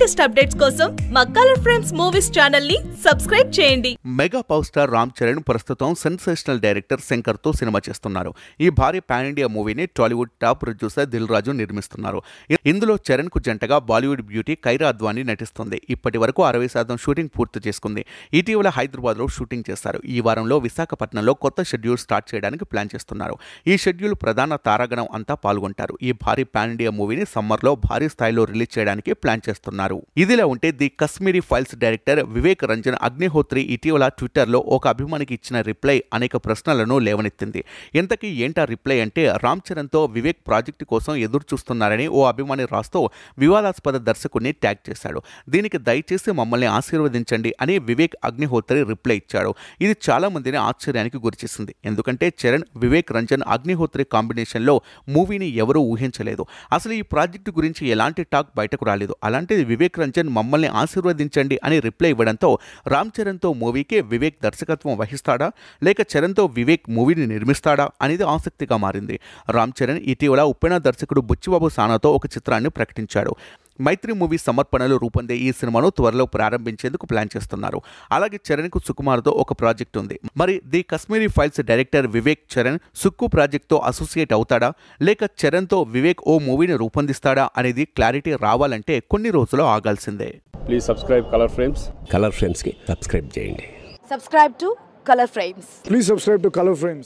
latest updates కోసం మా colour friends movies channel ని సబ్స్క్రైబ్ చేయండి mega power star Ram Charan ప్రస్తుతం సెన్సేషనల్ డైరెక్టర్ శంకర్ తో సినిమా చేస్తున్నారు ఈ భారీ పాన్ ఇండియా మూవీని Tollywood top producer Dil Raju నిర్మిస్తున్నారు ఇందులో చరణ్ కు జంటగా బాలీవుడ్ బ్యూటీ కైరా అద్వానీ నటిస్తుంది ఇప్పటి వరకు అరవై శాతం షూటింగ్ పూర్తి చేసుకుంది ఇటీవల హైదరాబాద్ లో షూటింగ్ చేస్తారు ఈ వారంలో విశాఖపట్నంలో కొత్త షెడ్యూల్ స్టార్ట్ చేయడానికి ప్లాన్ చేస్తున్నారు ఈ షెడ్యూల్ ప్రధాన తారాగణం అంతా పాల్గొంటారు ఈ భారీ పాన్ ఇండియా మూవీని సమ్మర్లో భారీ స్థాయిలో రిలీజ్ చేయడానికి ప్లాన్ చేస్తున్నారు చేశారు ఇదిలా ఉంటే the Kashmiri files director Vivek Ranjan Agnihotri ఇటీవల ట్విట్టర్లో ఒక అభిమానికి ఇచ్చిన రిప్లై అనేక ప్రశ్నలను లేవనెత్తింది ఇంతకీ ఏంటా రిప్లై అంటే రామ్ చరణ్తో వివేక్ ప్రాజెక్టు కోసం ఎదురు చూస్తున్నారని ఓ అభిమాని రాస్తూ వివాదాస్పద దర్శకుడిని ట్యాగ్ చేశాడు దీనికి దయచేసి మమ్మల్ని ఆశీర్వదించండి అని వివేక్ అగ్నిహోత్రి రిప్లై ఇచ్చాడు ఇది చాలా మందిని ఆశ్చర్యానికి గురిచేసింది ఎందుకంటే చరణ్ వివేక్ రంజన్ అగ్నిహోత్రి కాంబినేషన్లో మూవీని ఎవరూ ఊహించలేదు అసలు ఈ ప్రాజెక్టు గురించి ఎలాంటి టాక్ బయటకు రాలేదు అలాంటిది వివేక్ రంజన్ మమ్మల్ని ఆశీర్వదించండి అని రిప్లై ఇవ్వడంతో రామ్ చరణ్తో మూవీకే వివేక్ దర్శకత్వం వహిస్తాడా లేక చరణ్తో వివేక్ మూవీని నిర్మిస్తాడా అనేది ఆసక్తిగా మారింది రామ్ చరణ్ ఇటీవల ఉప్పెన దర్శకుడు బుచ్చిబాబు సానాతో ఒక చిత్రాన్ని ప్రకటించాడు మైత్రి మూవీ సమర్పణలు రూపొందే ఈ సినిమాను త్వరలో ప్రారంభించేందుకు ప్లాన్ చేస్తున్నారు అలాగే చరణ్కు సుకుమార్తో ఒక ప్రాజెక్ట్ ఉంది మరి the Kashmiri files director Vivek Charan Sukku ప్రాజెక్ట్తో అసోసియేట్ అవుతాడా లేక చరణ్తో వివేక్ ఓ మూవీని రూపొందిస్తాడా అనేది క్లారిటీ రావాలంటే కొన్ని రోజులు ఆగాల్సిందే please subscribe colour frames colour ఫ్రేమ్స్కి సబ్స్క్రైబ్ చేయండి subscribe to colour frames please subscribe to colour frames